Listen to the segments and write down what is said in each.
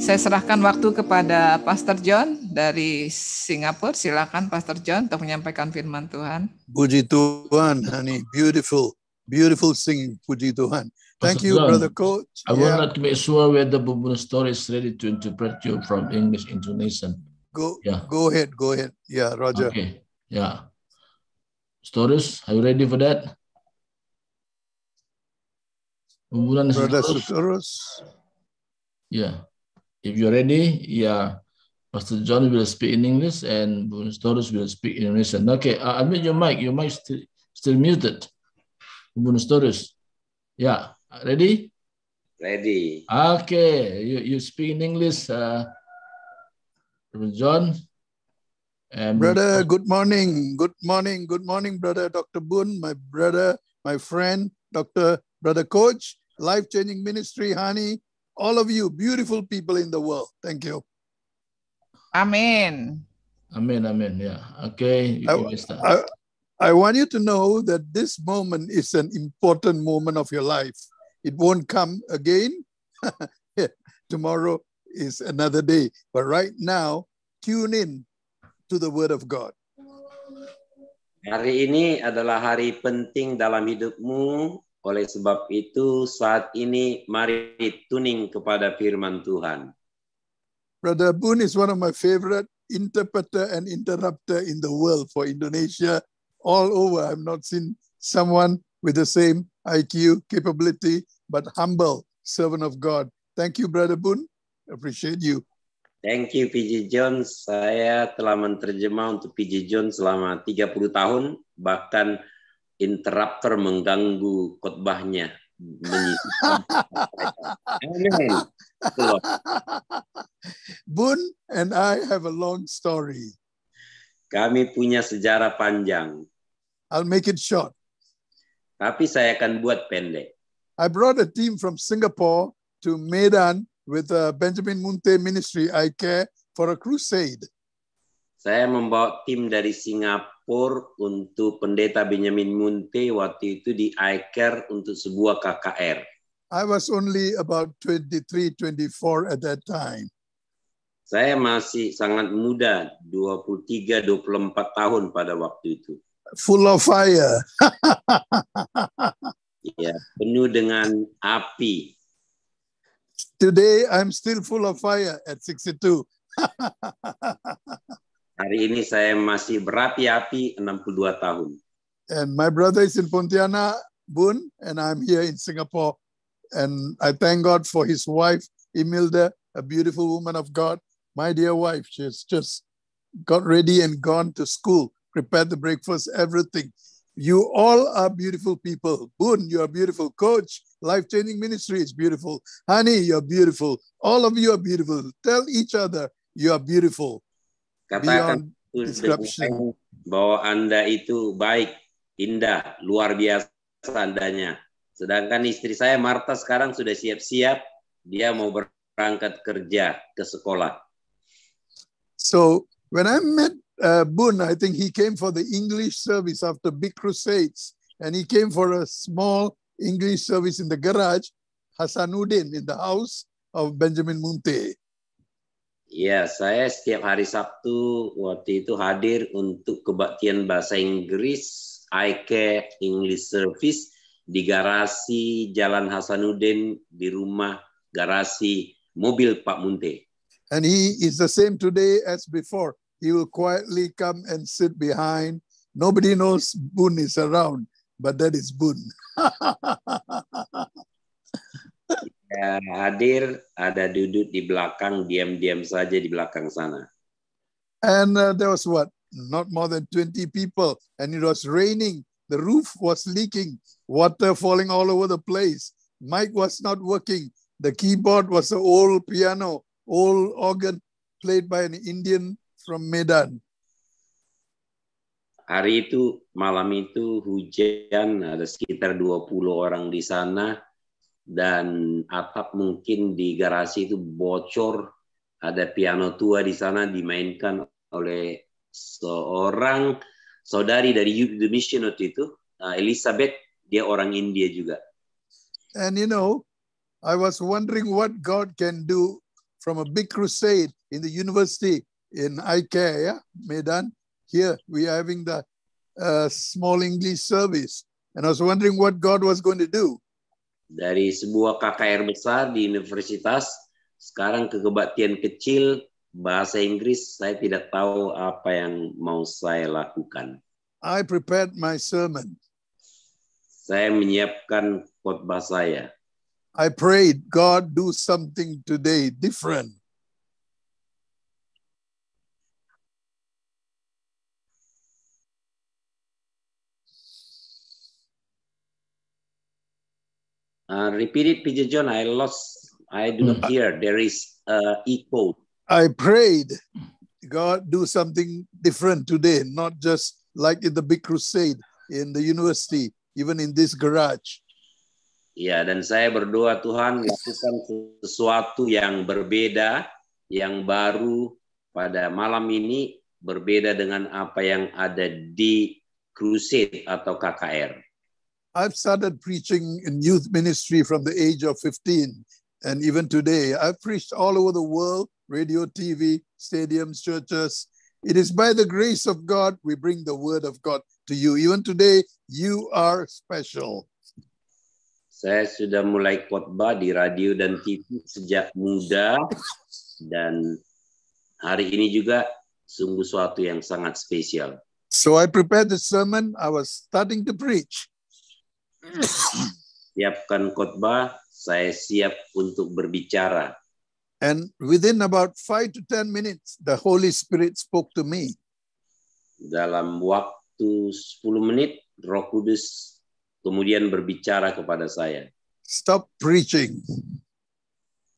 Saya serahkan waktu kepada Pastor John dari Singapura. Silakan Pastor John untuk menyampaikan firman Tuhan. Puji Tuhan, honey. Beautiful, beautiful singing. Puji Tuhan. Thank Pastor you, John, Brother Coach. I yeah. want to make sure whether Bubun story is ready to interpret you from English into Nation. Go, yeah. go ahead, go ahead. Yeah, Roger. Okay, yeah. Stories, are you ready for that? Bubun Brother Stories? Yeah. If you're ready, yeah, Pastor John will speak in English and Bonus Taurus will speak in Indonesian. Okay, uh, admit your mic. Your mic still still muted. Bonus Taurus. Yeah, ready? Ready. Okay, you, you speak in English, uh, John. And brother, good morning. Good morning. Good morning, brother Dr. Boon, my brother, my friend, Dr. Brother Coach, Life Changing Ministry, honey all of you beautiful people in the world. Thank you. Amen. Amen. Amen. Yeah. Okay. I, I, I want you to know that this moment is an important moment of your life. It won't come again. Tomorrow is another day. But right now, tune in to the Word of God. Hari ini adalah hari penting dalam hidupmu Oleh sebab itu, saat ini mari tuning kepada firman Tuhan. Brother Boone is one of my favorite interpreter and interrupter in the world for Indonesia. All over, I've not seen someone with the same IQ capability, but humble servant of God. Thank you, Brother Boone. Appreciate you. Thank you, PJ Jones. Saya telah menerjemah untuk PJ Jones selama 30 tahun, bahkan interrupter mengganggu khotbahnya. Bun and I have a long story. Kami punya sejarah panjang. I'll make it short. Tapi saya akan buat pendek. I brought a team from Singapore to Medan with a uh, Benjamin Munte Ministry I care for a crusade. Saya membawa tim dari Singapura Singapura untuk pendeta Benjamin Munte waktu itu di ICARE untuk sebuah KKR. I was only about 23, 24 at that time. Saya masih sangat muda, 23, 24 tahun pada waktu itu. Full of fire. ya, penuh dengan api. Today I'm still full of fire at 62. Hari ini saya masih berapi-api 62 tahun. And my brother is in Pontianak, Bun, and I'm here in Singapore. And I thank God for his wife, Imelda, a beautiful woman of God. My dear wife, she's just got ready and gone to school, prepared the breakfast, everything. You all are beautiful people. Boon, you're a beautiful coach. Life changing ministry is beautiful. Honey, you're beautiful. All of you are beautiful. Tell each other you are beautiful. Katakan bahwa Anda itu baik, indah, luar biasa Andanya. Sedangkan istri saya Marta sekarang sudah siap-siap dia mau berangkat kerja ke sekolah. So when I met uh, Boone, I think he came for the English service after big crusades, and he came for a small English service in the garage, Hasanuddin, in the house of Benjamin Munte. Ya, saya setiap hari Sabtu waktu itu hadir untuk kebaktian bahasa Inggris IKE English Service di garasi Jalan Hasanuddin di rumah garasi mobil Pak Munte. And he is the same today as before. He will quietly come and sit behind. Nobody knows Boone is around, but that is Boone. ada hadir, ada duduk di belakang, diam-diam saja di belakang sana. And uh, there was what? Not more than 20 people and it was raining. The roof was leaking, water falling all over the place. Mic was not working. The keyboard was an old piano, old organ played by an Indian from Medan. Hari itu, malam itu hujan, ada sekitar 20 orang di sana dan atap mungkin di garasi itu bocor ada piano tua di sana dimainkan oleh seorang saudari dari The Mission waktu itu ah, Elizabeth dia orang India juga and you know I was wondering what God can do from a big crusade in the university in IKEA Medan here we are having the uh, small English service and I was wondering what God was going to do dari sebuah KKR besar di universitas sekarang ke kebaktian kecil bahasa Inggris saya tidak tahu apa yang mau saya lakukan. I prepared my sermon. Saya menyiapkan khotbah saya. I prayed God do something today different. Uh, repeat it, Peter John. I lost. I do not hmm. hear. There is uh, echo. I prayed, God, do something different today, not just like in the big crusade in the university, even in this garage. Ya, dan saya berdoa Tuhan lakukan sesuatu yang berbeda, yang baru pada malam ini berbeda dengan apa yang ada di crusade atau KKR. I've started preaching in youth ministry from the age of 15. And even today, I've preached all over the world radio, TV, stadiums, churches. It is by the grace of God we bring the word of God to you. Even today, you are special. Saya sudah mulai khotbah di radio dan TV sejak muda dan hari ini juga sungguh suatu yang sangat spesial. So I prepared the sermon. I was starting to preach. siapkan khotbah, saya siap untuk berbicara. And within about five to ten minutes, the Holy Spirit spoke to me. Dalam waktu 10 menit, Roh Kudus kemudian berbicara kepada saya. Stop preaching.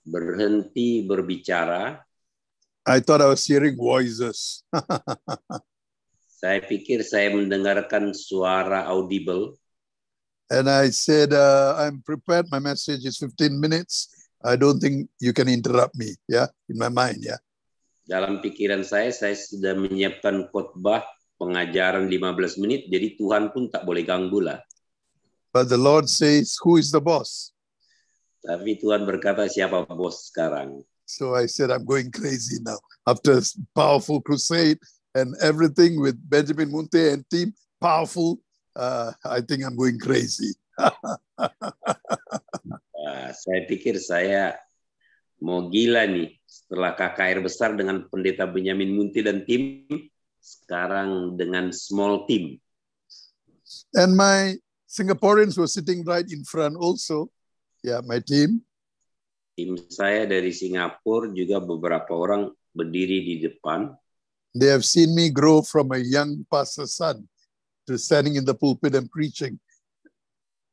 Berhenti berbicara. I thought I was hearing voices. saya pikir saya mendengarkan suara audible. And I said, uh, I'm prepared. My message is 15 minutes. I don't think you can interrupt me. Yeah, in my mind. Yeah. Dalam pikiran saya, saya sudah menyiapkan khotbah pengajaran 15 menit. Jadi Tuhan pun tak boleh ganggu lah. But the Lord says, who is the boss? Tapi Tuhan berkata, siapa bos sekarang? So I said, I'm going crazy now. After powerful crusade and everything with Benjamin Munte and team, powerful, uh, I think I'm going crazy. uh, saya pikir saya mau gila nih setelah KKR besar dengan pendeta Benyamin Munti dan tim sekarang dengan small team. And my Singaporeans were sitting right in front also. Yeah, my team. Tim saya dari Singapura juga beberapa orang berdiri di depan. They have seen me grow from a young pastor's son to standing in the pulpit and preaching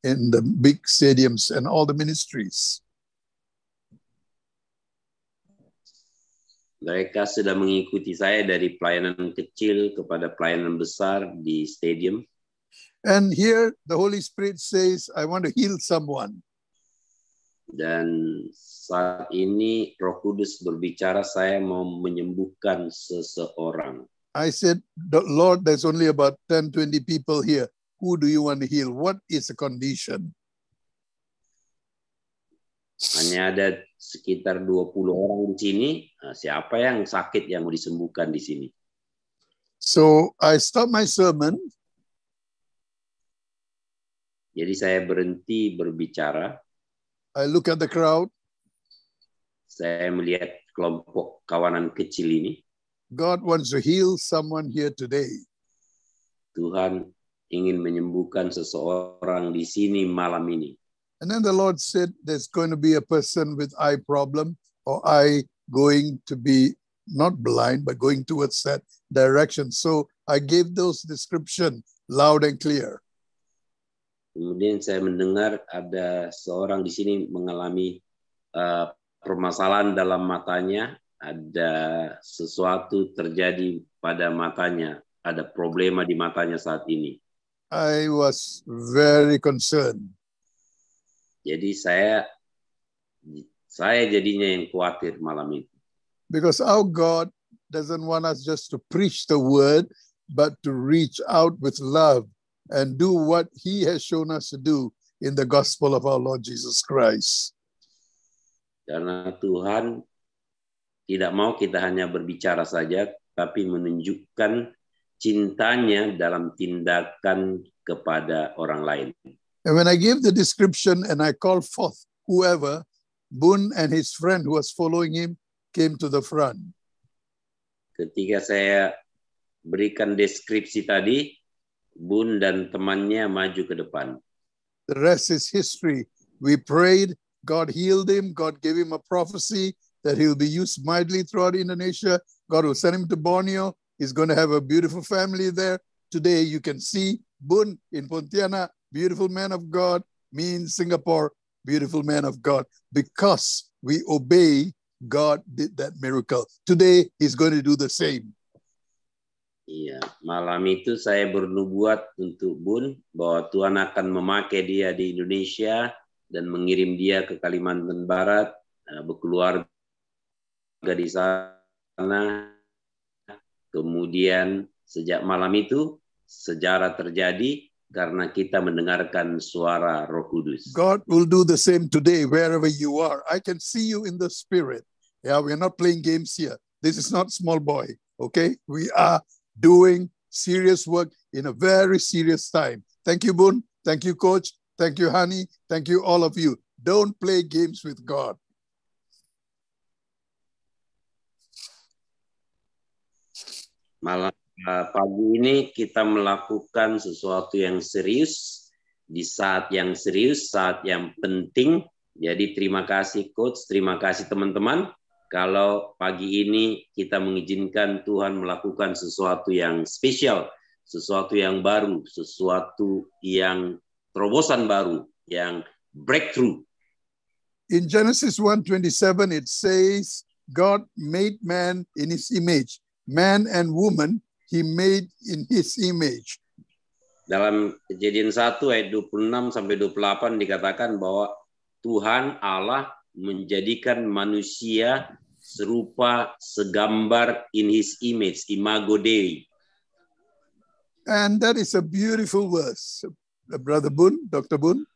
in the big stadiums and all the ministries. Mereka sudah mengikuti saya dari pelayanan kecil kepada pelayanan besar di stadium. And here the Holy Spirit says, I want to heal someone. Dan saat ini Roh Kudus berbicara, saya mau menyembuhkan seseorang. I said, Lord, there's only about 10, 20 people here. Who do you want to heal? What is the condition? Hanya ada sekitar 20 orang di sini. Nah, siapa yang sakit yang mau disembuhkan di sini? So I stop my sermon. Jadi saya berhenti berbicara. I look at the crowd. Saya melihat kelompok kawanan kecil ini. God wants to heal someone here today. Tuhan ingin menyembuhkan seseorang di sini malam ini. And then the Lord said there's going to be a person with eye problem or eye going to be not blind but going towards that direction. So I gave those description loud and clear. Kemudian saya mendengar ada seorang di sini mengalami uh, permasalahan dalam matanya ada sesuatu terjadi pada matanya, ada problema di matanya saat ini. I was very concerned. Jadi saya saya jadinya yang khawatir malam itu. Because our God doesn't want us just to preach the word, but to reach out with love and do what he has shown us to do in the gospel of our Lord Jesus Christ. Karena Tuhan tidak mau kita hanya berbicara saja, tapi menunjukkan cintanya dalam tindakan kepada orang lain. And when I give the description and I call forth whoever, Boone and his friend who was following him came to the front. Ketika saya berikan deskripsi tadi, Bun dan temannya maju ke depan. The rest is history. We prayed, God healed him, God gave him a prophecy, that he'll be used mightily throughout Indonesia. God will send him to Borneo. He's going to have a beautiful family there. Today, you can see Bun in Pontianak, beautiful man of God, me in Singapore, beautiful man of God, because we obey, God did that miracle. Today, he's going to do the same. Iya, malam itu saya bernubuat untuk Bun bahwa Tuhan akan memakai dia di Indonesia dan mengirim dia ke Kalimantan Barat eh, berkeluarga keluarga di sana. Kemudian sejak malam itu sejarah terjadi karena kita mendengarkan suara Roh Kudus. God will do the same today wherever you are. I can see you in the spirit. Yeah, we're not playing games here. This is not small boy. Okay? We are doing serious work in a very serious time. Thank you, Boon. Thank you, Coach. Thank you, Honey. Thank you, all of you. Don't play games with God. Malam eh, pagi ini kita melakukan sesuatu yang serius di saat yang serius, saat yang penting. Jadi terima kasih coach, terima kasih teman-teman. Kalau pagi ini kita mengizinkan Tuhan melakukan sesuatu yang spesial, sesuatu yang baru, sesuatu yang terobosan baru, yang breakthrough. In Genesis 1:27 it says God made man in his image man and woman he made in his image. Dalam Kejadian 1 ayat 26 sampai 28 dikatakan bahwa Tuhan Allah menjadikan manusia serupa segambar in his image, imago Dei. And that is a beautiful verse, Brother Bun, Dr. Bun.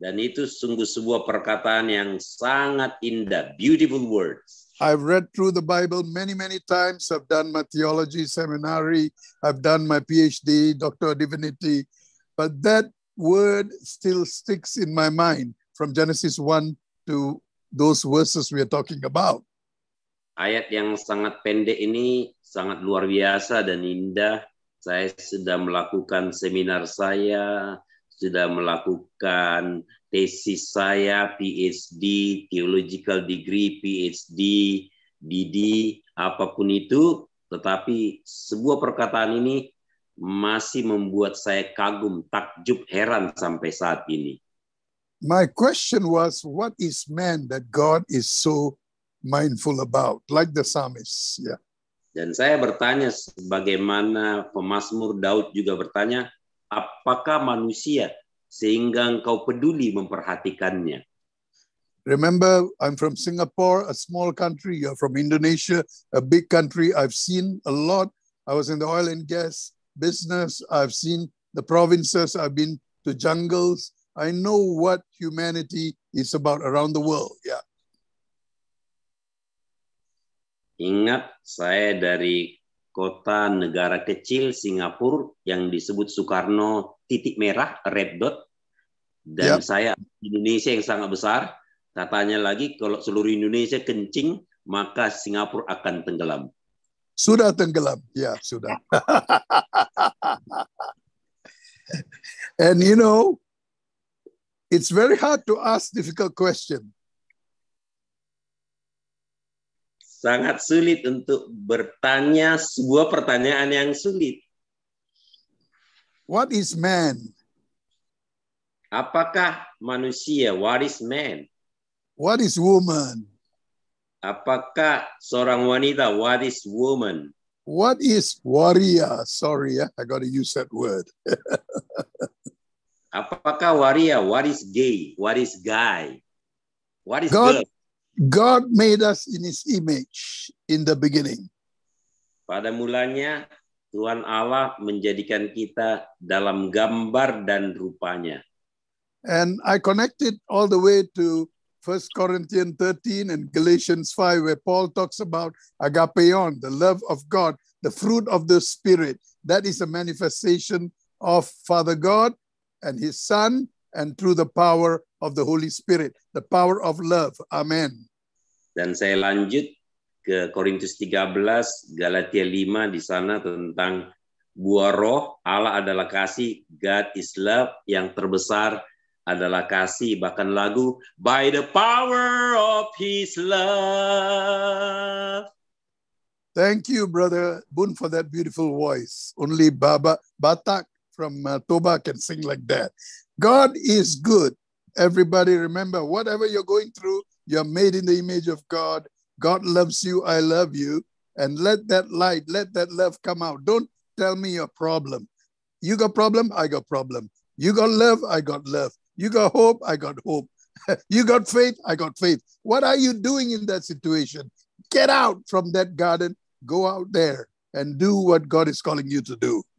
Dan itu sungguh sebuah perkataan yang sangat indah, beautiful words. I've read through the Bible many, many times. I've done my theology seminary. I've done my PhD, Doctor of Divinity. But that word still sticks in my mind from Genesis 1 to those verses we are talking about. Ayat yang sangat pendek ini sangat luar biasa dan indah. Saya sudah melakukan seminar saya, sudah melakukan tesis saya PhD, theological degree PhD, DD, apapun itu, tetapi sebuah perkataan ini masih membuat saya kagum, takjub, heran sampai saat ini. My question was, what is man that God is so mindful about, like the psalmist? Yeah. Dan saya bertanya, sebagaimana pemazmur Daud juga bertanya, apakah manusia sehingga engkau peduli memperhatikannya. Remember, I'm from Singapore, a small country. You're from Indonesia, a big country. I've seen a lot. I was in the oil and gas business. I've seen the provinces. I've been to jungles. I know what humanity is about around the world. Yeah. Ingat, saya dari kota negara kecil Singapura yang disebut Soekarno titik merah red dot dan yep. saya Indonesia yang sangat besar katanya lagi kalau seluruh Indonesia kencing maka Singapura akan tenggelam sudah tenggelam ya sudah and you know it's very hard to ask difficult question sangat sulit untuk bertanya sebuah pertanyaan yang sulit What is man? Apakah manusia? What is man? What is woman? Apakah seorang wanita? What is woman? What is warrior? Sorry, eh, I got to use that word. Apakah warrior? What is gay? What is guy? What is God? Girl? God made us in His image in the beginning. Pada mulanya Tuhan Allah menjadikan kita dalam gambar dan rupanya. And I connected all the way to 1 Corinthians 13 and Galatians 5, where Paul talks about agapeon, the love of God, the fruit of the Spirit. That is a manifestation of Father God and His Son, and through the power of the Holy Spirit, the power of love. Amen. Dan saya lanjut ke Korintus 13, Galatia 5 di sana tentang buah roh, Allah adalah kasih, God is love, yang terbesar adalah kasih, bahkan lagu by the power of his love. Thank you brother Bun for that beautiful voice. Only Baba Batak from uh, Toba can sing like that. God is good. Everybody remember whatever you're going through, you're made in the image of God God loves you, I love you, and let that light, let that love come out. Don't tell me your problem. You got problem, I got problem. You got love, I got love. You got hope, I got hope. you got faith, I got faith. What are you doing in that situation? Get out from that garden, go out there and do what God is calling you to do.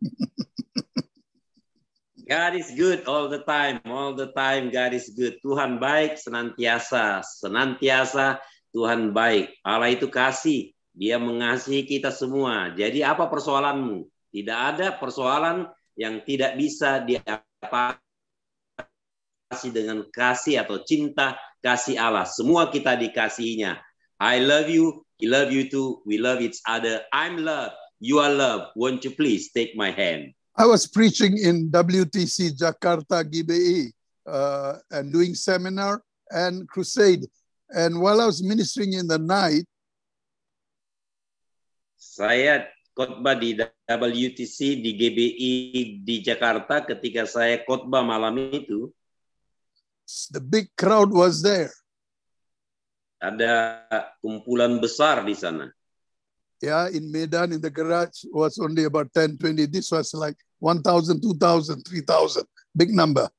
God is good all the time, all the time God is good. Tuhan baik senantiasa, senantiasa Tuhan baik. Allah itu kasih. Dia mengasihi kita semua. Jadi apa persoalanmu? Tidak ada persoalan yang tidak bisa diatasi dengan kasih atau cinta kasih Allah. Semua kita dikasihinya. I love you, he love you too, we love each other. I'm love, you are love. Won't you please take my hand? I was preaching in WTC Jakarta GBE uh, and doing seminar and crusade And while I was ministering in the night, saya khotbah di WTC di GBI di Jakarta ketika saya khotbah malam itu. The big crowd was there. Ada kumpulan besar di sana. Yeah, in Medan in the garage was only about 10 20. This was like 1000 2000 3000. Big number.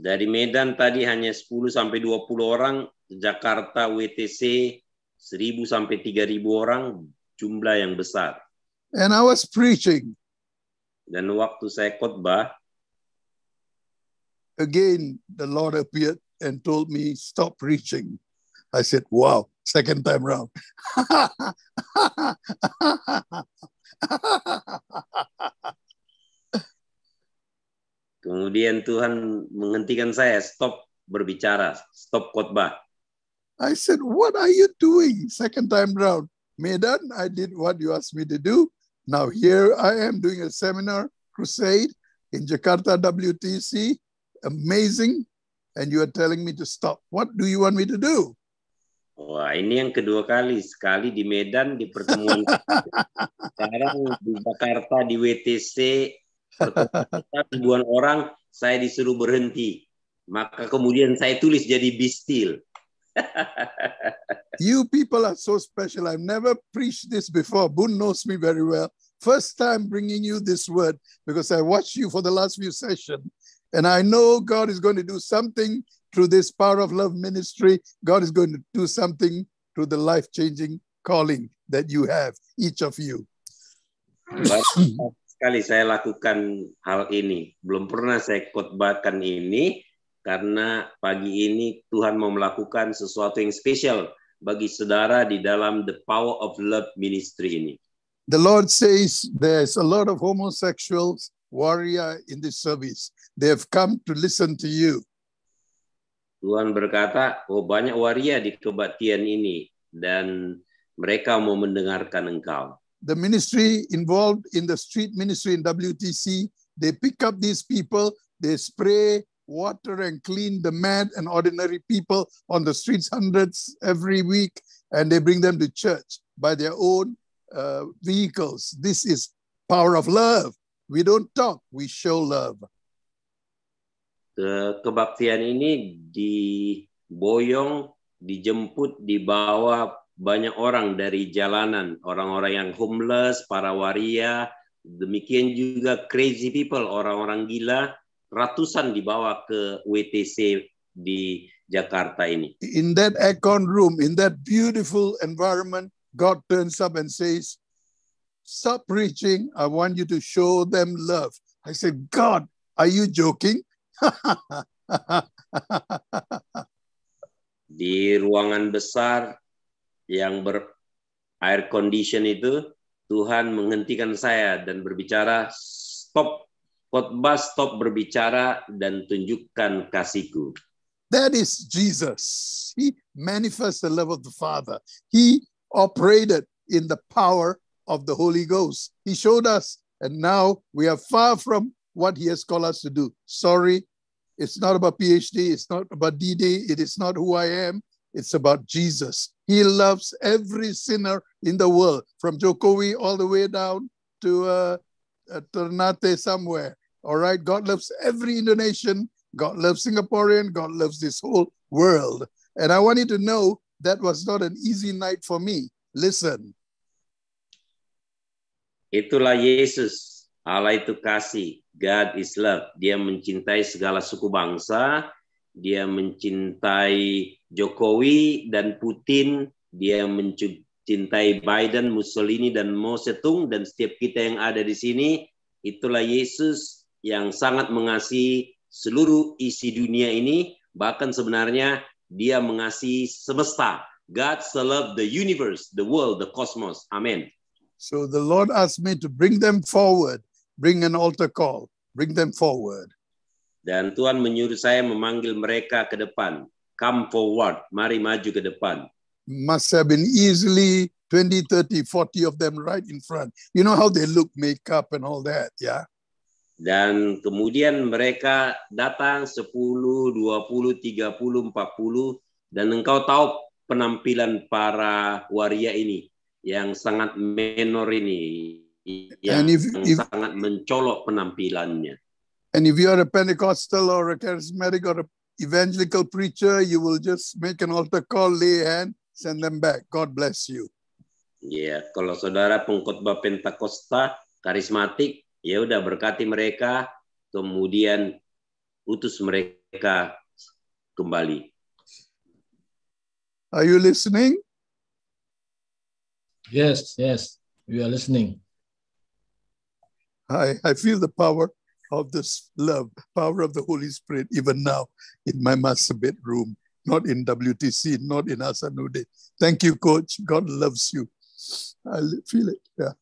Dari Medan tadi hanya 10 sampai 20 orang, Jakarta WTC 1000 sampai 3000 orang, jumlah yang besar. And I was preaching. Dan waktu saya khotbah, again the Lord appeared and told me stop preaching. I said, "Wow, second time round." Hahaha. Kemudian Tuhan menghentikan saya, stop berbicara, stop khotbah. I said, what are you doing second time round? Medan, I did what you asked me to do. Now here I am doing a seminar crusade in Jakarta WTC. Amazing. And you are telling me to stop. What do you want me to do? Wah, ini yang kedua kali. Sekali di Medan di pertemuan. Sekarang di Jakarta di WTC ribuan orang saya disuruh berhenti. Maka kemudian saya tulis jadi be you people are so special. I've never preached this before. Boone knows me very well. First time bringing you this word because I watched you for the last few session And I know God is going to do something through this Power of Love ministry. God is going to do something through the life changing calling that you have, each of you. Kali saya lakukan hal ini. Belum pernah saya khotbahkan ini karena pagi ini Tuhan mau melakukan sesuatu yang spesial bagi saudara di dalam The Power of Love Ministry ini. The Lord says there's a lot of homosexuals warrior in this service. They have come to listen to you. Tuhan berkata, oh banyak waria di kebaktian ini dan mereka mau mendengarkan engkau. the ministry involved in the street ministry in WTC, they pick up these people, they spray water and clean the mad and ordinary people on the streets hundreds every week, and they bring them to church by their own uh, vehicles. This is power of love. We don't talk, we show love. Kebaktian ini diboyong, dijemput, dibawa banyak orang dari jalanan, orang-orang yang homeless, para waria, demikian juga crazy people, orang-orang gila, ratusan dibawa ke WTC di Jakarta ini. In that aircon room, in that beautiful environment, God turns up and says, stop preaching. I want you to show them love. I said, God, are you joking? di ruangan besar yang ber air condition itu Tuhan menghentikan saya dan berbicara stop khotbah stop berbicara dan tunjukkan kasihku. That is Jesus. He manifests the love of the Father. He operated in the power of the Holy Ghost. He showed us and now we are far from what he has called us to do. Sorry, it's not about PhD, it's not about DD, it is not who I am, it's about Jesus. He loves every sinner in the world, from Jokowi all the way down to uh, uh, Ternate somewhere. All right, God loves every Indonesian, God loves Singaporean, God loves this whole world. And I want you to know that was not an easy night for me. Listen. Itulah Yesus, Allah itu kasih, God is love. Dia mencintai segala suku bangsa, dia mencintai Jokowi dan Putin, dia mencintai Biden, Mussolini, dan Mao Zedong, dan setiap kita yang ada di sini, itulah Yesus yang sangat mengasihi seluruh isi dunia ini, bahkan sebenarnya dia mengasihi semesta. God so love the universe, the world, the cosmos. Amen. So the Lord asked me to bring them forward, bring an altar call, bring them forward. Dan Tuhan menyuruh saya memanggil mereka ke depan. Come forward. Mari maju ke depan. Must have been easily 20, 30, 40 of them right in front. You know how they look, makeup and all that, yeah? Dan kemudian mereka datang 10, 20, 30, 40 dan engkau tahu penampilan para waria ini yang sangat menor ini yang, if, if, sangat mencolok penampilannya. And if you are a Pentecostal or a charismatic or a evangelical preacher, you will just make an altar call, lay hand, send them back. God bless you. Ya, yeah, kalau saudara pengkhotbah Pentakosta karismatik, ya udah berkati mereka, kemudian utus mereka kembali. Are you listening? Yes, yes, we are listening. I I feel the power of this love, power of the Holy Spirit, even now in my master bedroom, not in WTC, not in Asanude. Thank you, Coach. God loves you. I feel it. Yeah.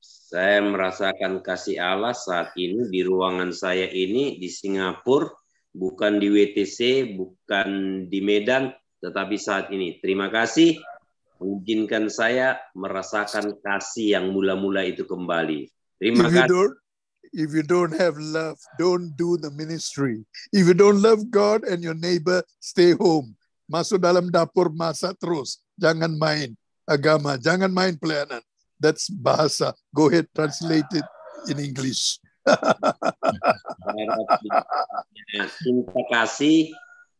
Saya merasakan kasih Allah saat ini di ruangan saya ini di Singapura, bukan di WTC, bukan di Medan, tetapi saat ini. Terima kasih mengizinkan saya merasakan kasih yang mula-mula itu kembali. Terima kasih. If you don't have love, don't do the ministry. If you don't love God and your neighbor, stay home. Masuk dalam dapur, masa terus. Jangan main agama, jangan main pelayanan. That's bahasa. Go ahead, translate it in English. Cinta kasih,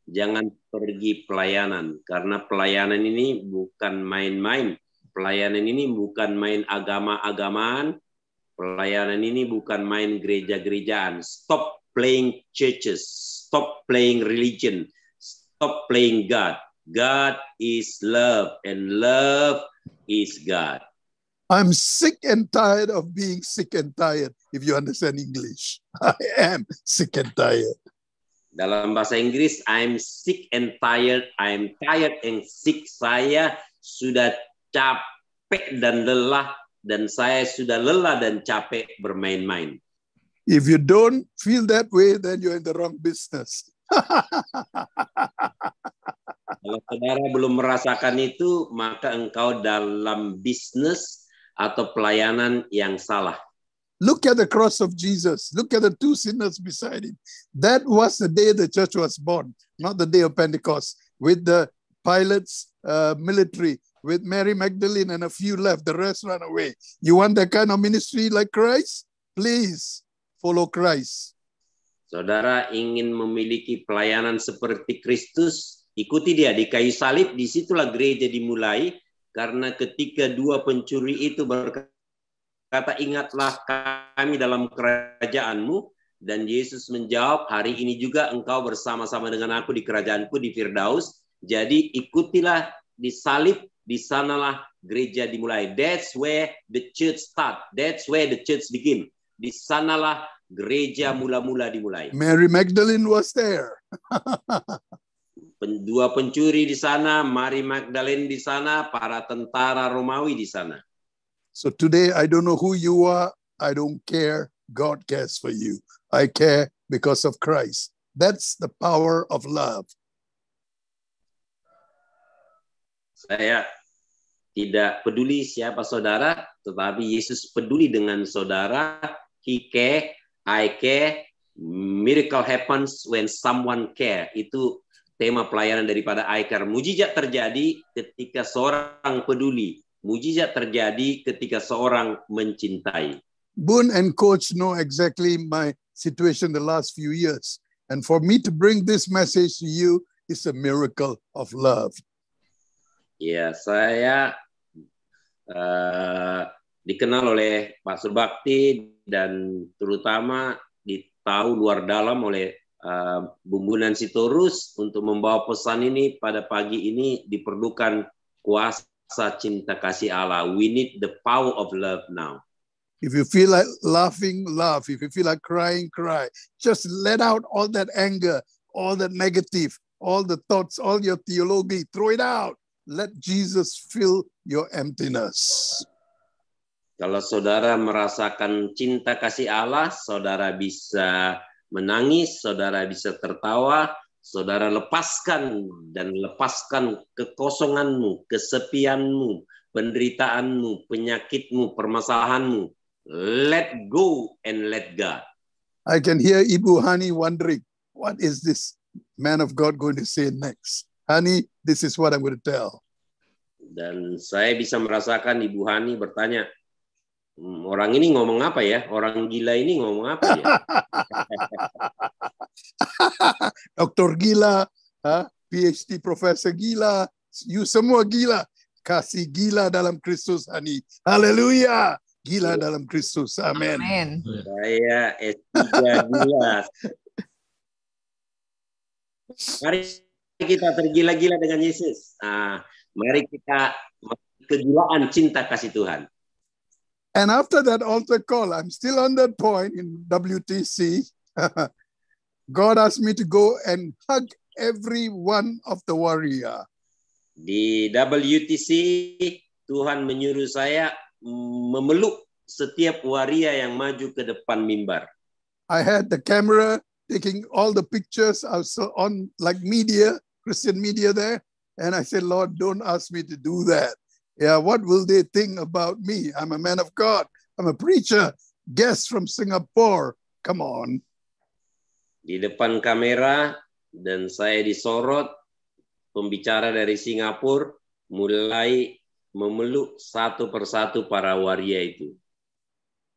jangan pergi pelayanan. Karena pelayanan ini bukan main-main. Pelayanan ini bukan main agama-agamaan, Pelayanan ini bukan main gereja-gerejaan. Stop playing churches. Stop playing religion. Stop playing God. God is love and love is God. I'm sick and tired of being sick and tired. If you understand English, I am sick and tired. Dalam bahasa Inggris, I'm sick and tired. I'm tired and sick. Saya sudah capek dan lelah dan saya sudah lelah dan capek bermain-main. If you don't feel that way, then you're in the wrong business. Kalau saudara belum merasakan itu, maka engkau dalam bisnis atau pelayanan yang salah. Look at the cross of Jesus. Look at the two sinners beside him. That was the day the church was born, not the day of Pentecost, with the Pilots, uh, military with Mary Magdalene and a few left. The rest run away. You want that kind of ministry like Christ? Please follow Christ. Saudara ingin memiliki pelayanan seperti Kristus, ikuti dia di kayu salib. Disitulah gereja dimulai karena ketika dua pencuri itu berkata, ingatlah kami dalam kerajaanmu. Dan Yesus menjawab, hari ini juga engkau bersama-sama dengan aku di kerajaanku di Firdaus. Jadi ikutilah di salib. Di sanalah gereja dimulai. That's where the church start. That's where the church begin. Di sanalah gereja mula-mula dimulai. Mary Magdalene was there. Dua pencuri di sana, Mary Magdalene di sana, para tentara Romawi di sana. So today I don't know who you are. I don't care. God cares for you. I care because of Christ. That's the power of love. Saya tidak peduli siapa saudara, tetapi Yesus peduli dengan saudara. He care, I care, miracle happens when someone care. Itu tema pelayanan daripada I care. Mujizat terjadi ketika seorang peduli. Mujizat terjadi ketika seorang mencintai. Boone and Coach know exactly my situation the last few years. And for me to bring this message to you is a miracle of love. Ya, saya eh, dikenal oleh Pak Surbakti dan terutama ditahu luar dalam oleh eh, Bumbunan Sitorus untuk membawa pesan ini pada pagi ini diperlukan kuasa cinta kasih Allah. We need the power of love now. If you feel like laughing, laugh. If you feel like crying, cry. Just let out all that anger, all that negative, all the thoughts, all your theology. Throw it out let Jesus fill your emptiness. Kalau saudara merasakan cinta kasih Allah, saudara bisa menangis, saudara bisa tertawa, saudara lepaskan dan lepaskan kekosonganmu, kesepianmu, penderitaanmu, penyakitmu, permasalahanmu. Let go and let God. I can hear Ibu Hani wondering, what is this man of God going to say next? Hani, this is what I'm going to tell. Dan saya bisa merasakan Ibu Hani bertanya, hmm, orang ini ngomong apa ya? Orang gila ini ngomong apa ya? Dokter gila, PhD profesor gila, you semua gila. Kasih gila dalam Kristus Hani. Haleluya. Gila oh. dalam Kristus. Amin. Saya S3 gila. Mari kita tergila-gila dengan Yesus. Nah, mari kita kegilaan cinta kasih Tuhan. And after that altar call, I'm still on that point in WTC. God asked me to go and hug every one of the warrior. Di WTC, Tuhan menyuruh saya memeluk setiap waria yang maju ke depan mimbar. I had the camera taking all the pictures. Also on like media Christian media there. And I said, Lord, don't ask me to do that. Yeah, what will they think about me? I'm a man of God. I'm a preacher, guest from Singapore. Come on. Di depan kamera dan saya disorot pembicara dari Singapura mulai memeluk satu persatu para waria itu.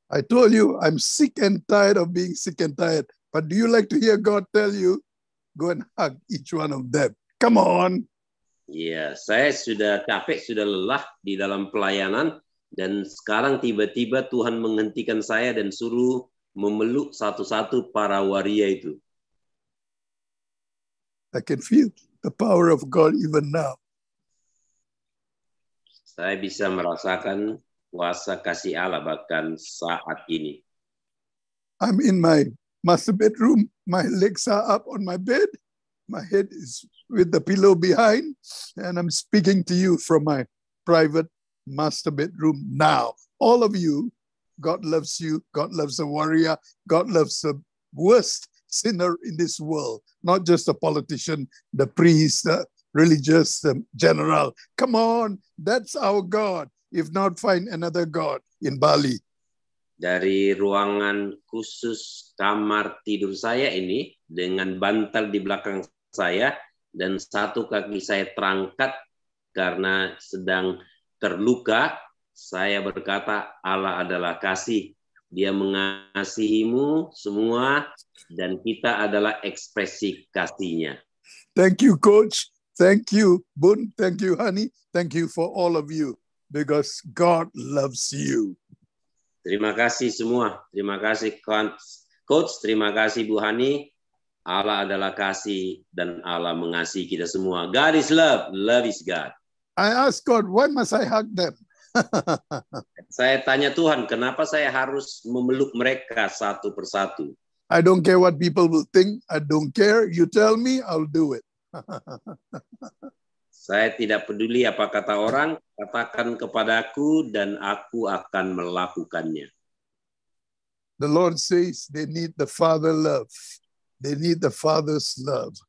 I told you I'm sick and tired of being sick and tired. But do you like to hear God tell you, go and hug each one of them? Come on. Iya, saya sudah capek, sudah lelah di dalam pelayanan dan sekarang tiba-tiba Tuhan menghentikan saya dan suruh memeluk satu-satu para waria itu. I can feel the power of God even now. Saya bisa merasakan kuasa kasih Allah bahkan saat ini. I'm in my master bedroom, my legs are up on my bed. my head is with the pillow behind, and I'm speaking to you from my private master bedroom now. All of you, God loves you. God loves a warrior. God loves the worst sinner in this world, not just the politician, the priest, the religious, the general. Come on, that's our God. If not, find another God in Bali. Dari ruangan khusus kamar tidur saya ini dengan bantal di belakang saya dan satu kaki saya terangkat karena sedang terluka, saya berkata Allah adalah kasih. Dia mengasihimu semua dan kita adalah ekspresi kasihnya. Thank you coach. Thank you Bun. Thank you honey. Thank you for all of you because God loves you. Terima kasih semua. Terima kasih coach. Terima kasih Bu Hani. Allah adalah kasih dan Allah mengasihi kita semua. God is love, love is God. I ask God, why must I hug them? saya tanya Tuhan, kenapa saya harus memeluk mereka satu persatu? I don't care what people will think. I don't care. You tell me, I'll do it. saya tidak peduli apa kata orang, katakan kepadaku dan aku akan melakukannya. The Lord says they need the father love. They need the Father's love.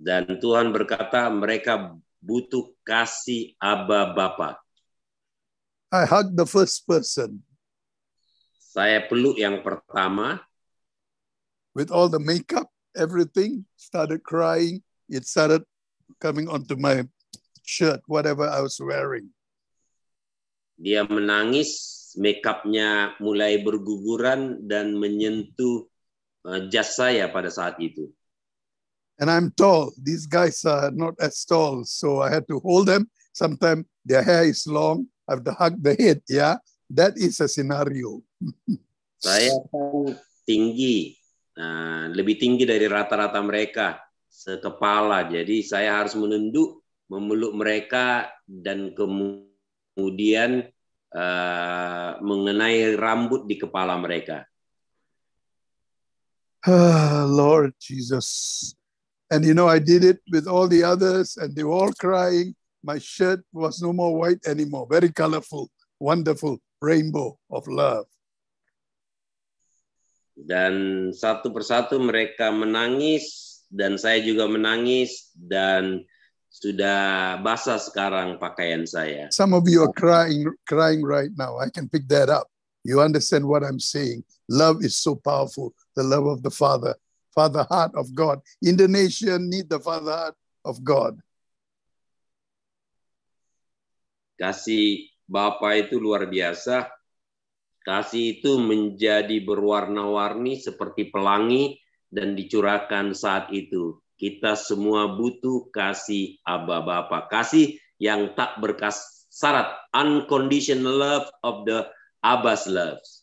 Dan Tuhan berkata mereka butuh kasih Aba Bapa. I hug the first person. Saya peluk yang pertama. With all the makeup, everything, started crying. It started coming onto my shirt, whatever I was wearing. Dia menangis, makeupnya mulai berguguran dan menyentuh Eh, jas saya pada saat itu. And I'm tall. These guys are not as tall, so I had to hold them. Sometimes their hair is long. I have to hug the head. Yeah, that is a scenario. saya kan tinggi, uh, lebih tinggi dari rata-rata mereka sekepala. Jadi saya harus menunduk, memeluk mereka dan kemudian uh, mengenai rambut di kepala mereka. Ah, Lord Jesus. And you know, I did it with all the others, and they were all crying. My shirt was no more white anymore, very colorful, wonderful rainbow of love. Dan satu persatu mereka menangis, dan saya juga menangis, dan sudah basah sekarang pakaian saya. Some of you are crying, crying right now. I can pick that up. You understand what I'm saying. Love is so powerful the love of the Father, Father heart of God. Indonesia need the Father heart of God. Kasih Bapak itu luar biasa. Kasih itu menjadi berwarna-warni seperti pelangi dan dicurahkan saat itu. Kita semua butuh kasih Aba Bapa, kasih yang tak berkas syarat, unconditional love of the Abbas loves.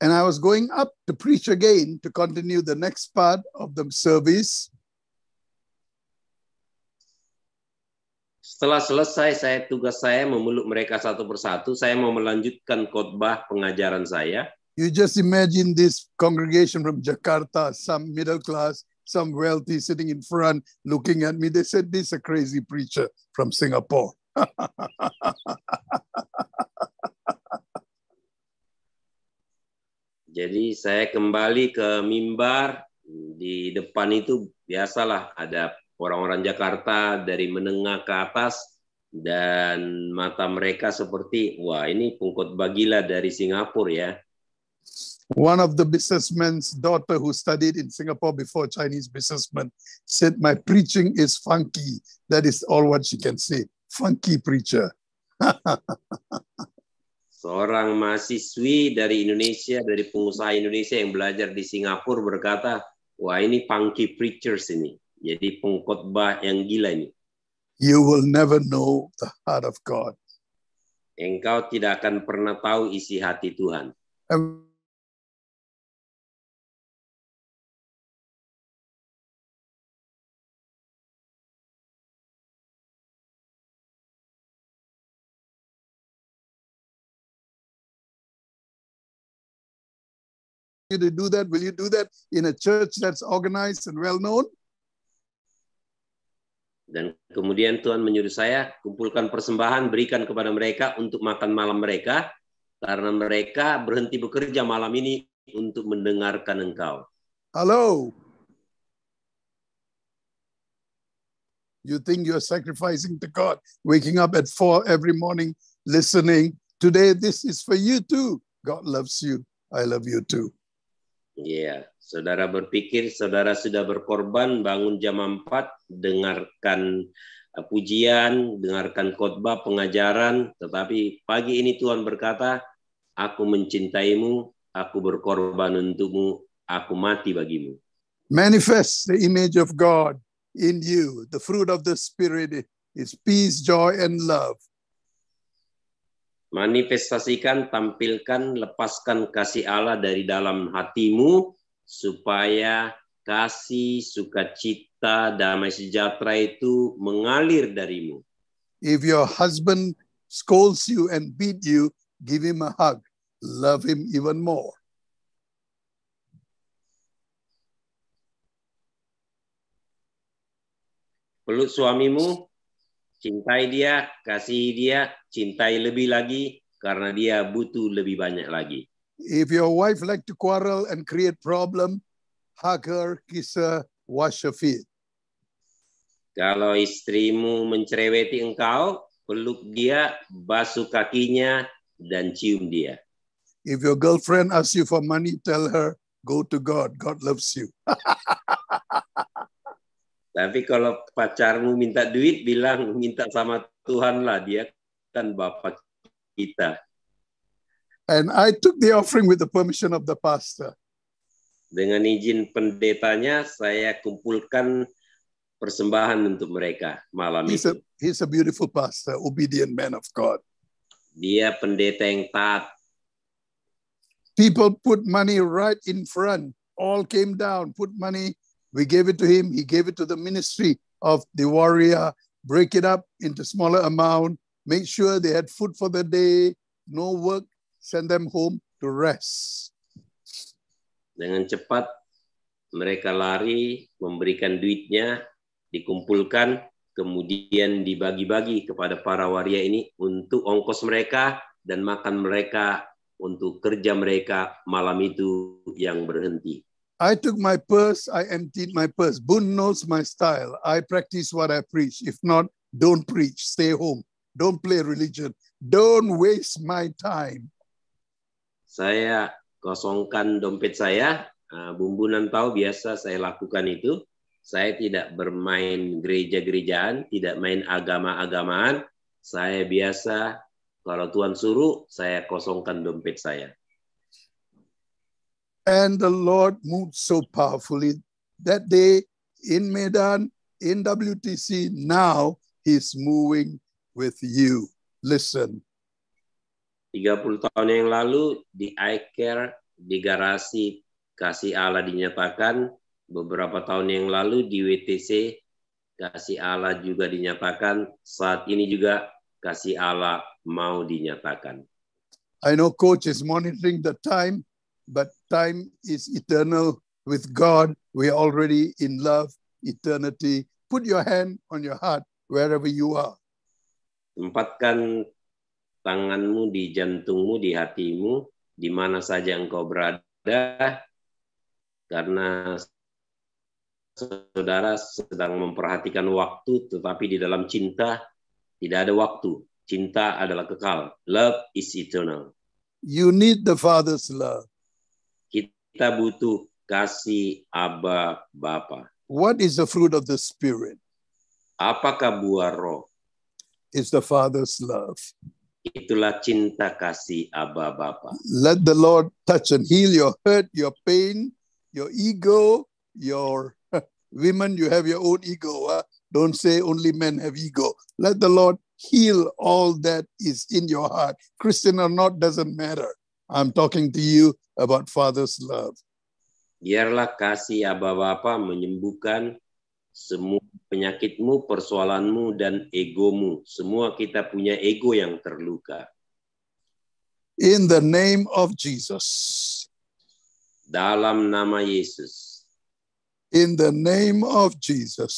And I was going up to preach again to continue the next part of the service. Setelah selesai saya tugas saya memeluk mereka satu persatu, saya mau melanjutkan khotbah pengajaran saya. You just imagine this congregation from Jakarta, some middle class, some wealthy sitting in front looking at me. They said, this is a crazy preacher from Singapore. Jadi saya kembali ke mimbar di depan itu biasalah ada orang-orang Jakarta dari menengah ke atas dan mata mereka seperti wah ini pungkut bagila dari Singapura ya. One of the businessman's daughter who studied in Singapore before Chinese businessman said my preaching is funky. That is all what she can say. Funky preacher. Seorang mahasiswi dari Indonesia, dari pengusaha Indonesia yang belajar di Singapura berkata, wah ini punky preachers ini. Jadi pengkhotbah yang gila ini. You will never know the heart of God. Engkau tidak akan pernah tahu isi hati Tuhan. And you to do that. Will you do that in a church that's organized and well known? Dan kemudian Tuhan menyuruh saya kumpulkan persembahan, berikan kepada mereka untuk makan malam mereka, karena mereka berhenti bekerja malam ini untuk mendengarkan engkau. Halo. You think you are sacrificing to God, waking up at four every morning, listening. Today, this is for you too. God loves you. I love you too. Iya, saudara berpikir saudara sudah berkorban bangun jam 4, dengarkan eh, pujian, dengarkan khotbah, pengajaran, tetapi pagi ini Tuhan berkata, aku mencintaimu, aku berkorban untukmu, aku mati bagimu. Manifest the image of God in you. The fruit of the spirit is peace, joy and love. Manifestasikan, tampilkan, lepaskan kasih Allah dari dalam hatimu supaya kasih, sukacita, damai sejahtera itu mengalir darimu. If your husband scolds you and beat you, give him a hug. Love him even more. Peluk suamimu, Cintai dia, kasihi dia, cintai lebih lagi karena dia butuh lebih banyak lagi. If your wife like to quarrel and create problem, hug her, kiss her, wash her feet. Kalau istrimu mencereweti engkau, peluk dia, basuh kakinya, dan cium dia. If your girlfriend asks you for money, tell her, go to God. God loves you. Tapi kalau pacarmu minta duit, bilang minta sama Tuhan lah. Dia kan Bapak kita. And I took the offering with the permission of the pastor. Dengan izin pendetanya, saya kumpulkan persembahan untuk mereka malam he's itu. A, he's a beautiful pastor, obedient man of God. Dia pendeta yang taat. People put money right in front. All came down, put money We gave it to him. He gave it to the ministry of the warrior. Break it up into smaller amount. Make sure they had food for the day, no work. Send them home to rest. Dengan cepat mereka lari, memberikan duitnya, dikumpulkan, kemudian dibagi-bagi kepada para waria ini untuk ongkos mereka dan makan mereka untuk kerja mereka malam itu yang berhenti. I took my purse, I emptied my purse. Boone knows my style. I practice what I preach. If not, don't preach. Stay home. Don't play religion. Don't waste my time. Saya kosongkan dompet saya. Ah, Bumbunan tahu biasa saya lakukan itu. Saya tidak bermain gereja-gerejaan, tidak main agama-agamaan. Saya biasa kalau Tuhan suruh, saya kosongkan dompet saya. And the Lord moved so powerfully that day in Medan, in WTC. Now He's moving with you. Listen. 30 tahun yang lalu di iCare, di garasi kasih Allah dinyatakan. Beberapa tahun yang lalu di WTC kasih Allah juga dinyatakan. Saat ini juga kasih Allah mau dinyatakan. I know coach is monitoring the time but time is eternal. With God, are already in love, eternity. Put your hand on your heart wherever you are. Tempatkan tanganmu di jantungmu, di hatimu, di mana saja engkau berada, karena saudara sedang memperhatikan waktu, tetapi di dalam cinta tidak ada waktu. Cinta adalah kekal. Love is eternal. You need the Father's love. kita butuh kasih Aba Bapa. What is the fruit of the Spirit? Apakah buah roh? It's the Father's love. Itulah cinta kasih Aba Bapa. Let the Lord touch and heal your hurt, your pain, your ego, your women, you have your own ego. Huh? Don't say only men have ego. Let the Lord heal all that is in your heart. Christian or not doesn't matter. I'm talking to you about Father's love. Biarlah kasih Aba Bapa menyembuhkan semua penyakitmu, persoalanmu, dan egomu. Semua kita punya ego yang terluka. In the name of Jesus. Dalam nama Yesus. In the name of Jesus.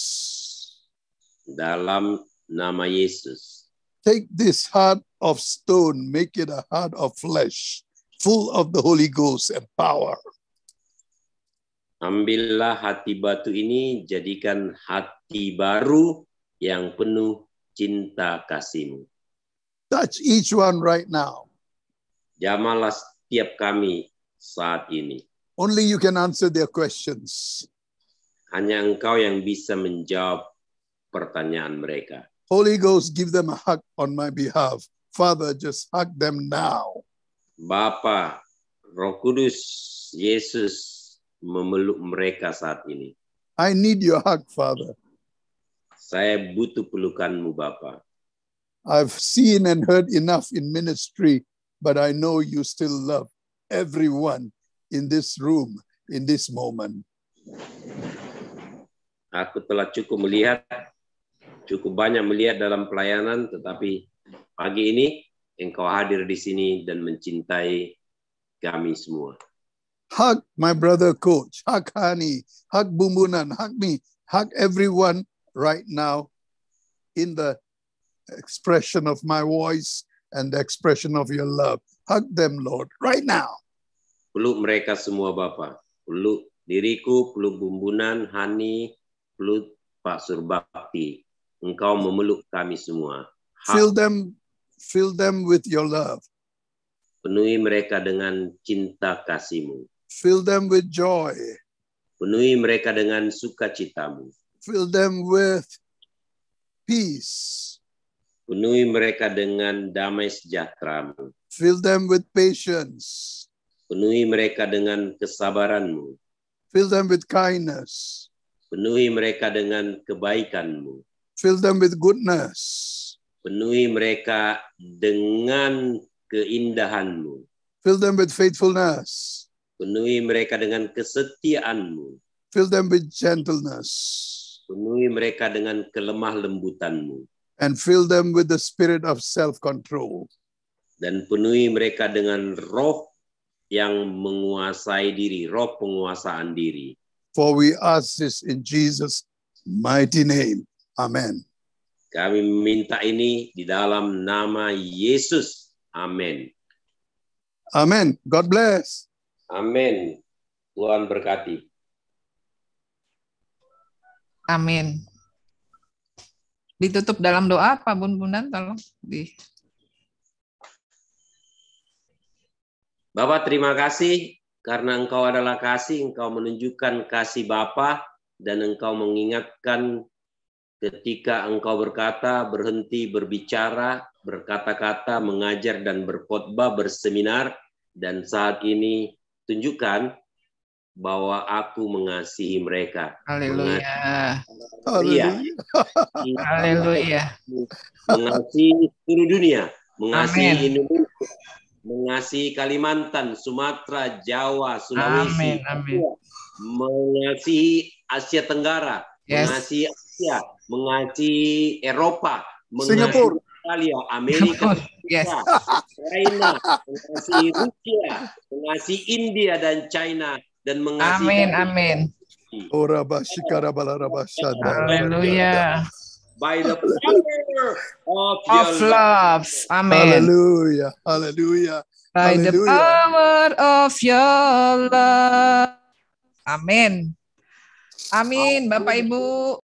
Dalam nama Yesus. Take this heart of stone, make it a heart of flesh full of the Holy Ghost and power. Ambillah hati batu ini, jadikan hati baru yang penuh cinta kasihmu. Touch each one right now. Jamalah setiap kami saat ini. Only you can answer their questions. Hanya engkau yang bisa menjawab pertanyaan mereka. Holy Ghost, give them a hug on my behalf. Father, just hug them now. Bapa, Roh Kudus, Yesus memeluk mereka saat ini. I need your hug, Father. Saya butuh pelukanmu, Bapa. I've seen and heard enough in ministry, but I know you still love everyone in this room, in this moment. Aku telah cukup melihat, cukup banyak melihat dalam pelayanan, tetapi pagi ini Engkau hadir di sini dan mencintai kami semua. Hug my brother coach, hug Hani, hug Bumbunan, hug me, hug everyone right now in the expression of my voice and the expression of your love. Hug them, Lord, right now. Peluk mereka semua, Bapak. Peluk diriku, peluk Bumbunan, Hani, peluk Pak Surbakti. Engkau memeluk kami semua. Hug. Fill them Fill them with your love. Penuhi mereka dengan cinta kasihmu. Fill them with joy. Penuhi mereka dengan sukacitamu. Fill them with peace. Penuhi mereka dengan damai sejahteramu. Fill them with patience. Penuhi mereka dengan kesabaranmu. Fill them with kindness. Penuhi mereka dengan kebaikanmu. Fill them with goodness. Penuhi mereka dengan keindahanmu. Fill them with faithfulness. Penuhi mereka dengan kesetiaanmu. Fill them with gentleness. Penuhi mereka dengan kelemah lembutanmu. And fill them with the spirit of self-control. Dan penuhi mereka dengan roh yang menguasai diri, roh penguasaan diri. For we ask this in Jesus' mighty name. Amen. Kami minta ini di dalam nama Yesus. Amin. Amin. God bless. Amin. Tuhan berkati. Amin. Ditutup dalam doa, Pak Bun Bundan, tolong. Di. Bapak, terima kasih karena Engkau adalah kasih, Engkau menunjukkan kasih Bapak dan Engkau mengingatkan ketika engkau berkata, berhenti berbicara, berkata-kata, mengajar dan berkhotbah, berseminar, dan saat ini tunjukkan bahwa aku mengasihi mereka. Haleluya. Haleluya. Haleluya. Mengasihi seluruh dunia, mengasihi Amen. Indonesia, mengasihi Kalimantan, Sumatera, Jawa, Sulawesi. Amin. Amin. Mengasihi Asia Tenggara, yes. mengasihi Asia, mengaji Eropa, Singapura. Australia, Amerika, oh, yes. China, mengaji Rusia, mengaji India dan China, dan mengaji Amin, amin. Ora bashikara Hallelujah. By the power of, of love. Amin Hallelujah. Hallelujah. By Hallelujah. the power of your love. Amin. Amin, Bapak Ibu.